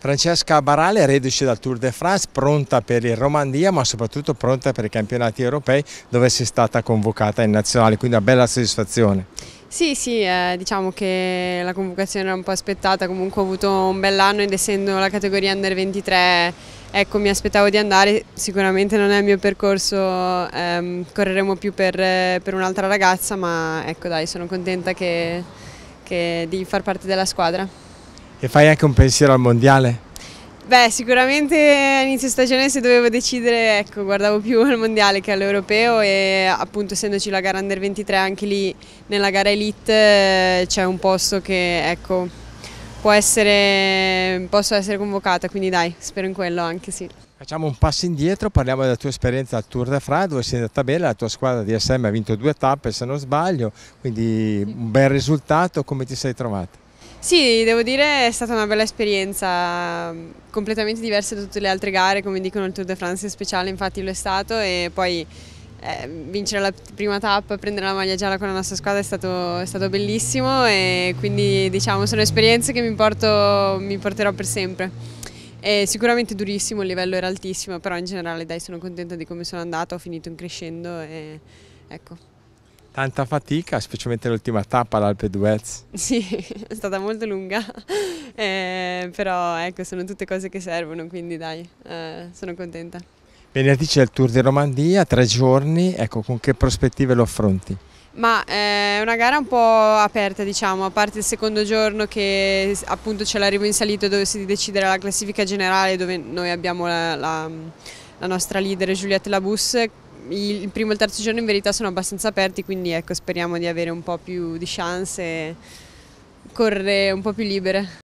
Francesca Barale, reduce dal Tour de France, pronta per il Romandia ma soprattutto pronta per i campionati europei dove sei stata convocata in nazionale, quindi una bella soddisfazione. Sì, sì, eh, diciamo che la convocazione era un po' aspettata, comunque ho avuto un bell'anno ed essendo la categoria Under 23 ecco, mi aspettavo di andare, sicuramente non è il mio percorso, ehm, correremo più per, per un'altra ragazza ma ecco dai, sono contenta che, che di far parte della squadra. E fai anche un pensiero al mondiale? Beh, sicuramente all'inizio stagione se dovevo decidere, ecco, guardavo più al mondiale che all'europeo e appunto essendoci la gara Under 23 anche lì nella gara Elite c'è un posto che, ecco, può essere, posso essere convocata, quindi dai, spero in quello anche sì. Facciamo un passo indietro, parliamo della tua esperienza al Tour de France dove sei andata bene, la tua squadra di SM ha vinto due tappe se non sbaglio, quindi un bel risultato, come ti sei trovata? Sì, devo dire è stata una bella esperienza, mm, completamente diversa da tutte le altre gare, come dicono il Tour de France è speciale, infatti lo è stato e poi eh, vincere la prima tappa, prendere la maglia gialla con la nostra squadra è stato, è stato bellissimo e quindi diciamo sono esperienze che mi, porto, mi porterò per sempre. È sicuramente durissimo, il livello era altissimo, però in generale dai sono contenta di come sono andata, ho finito in crescendo e ecco. Tanta fatica, specialmente l'ultima tappa all'Alpe d'Huez. Sì, è stata molto lunga, eh, però ecco, sono tutte cose che servono, quindi dai, eh, sono contenta. Venerdì c'è il Tour di Romandia, tre giorni, ecco, con che prospettive lo affronti? Ma eh, è una gara un po' aperta diciamo, a parte il secondo giorno che appunto c'è l'arrivo in salito dove si decide la classifica generale dove noi abbiamo la, la, la nostra leader Giulietta Labus il primo e il terzo giorno in verità sono abbastanza aperti, quindi ecco, speriamo di avere un po' più di chance e correre un po' più libere.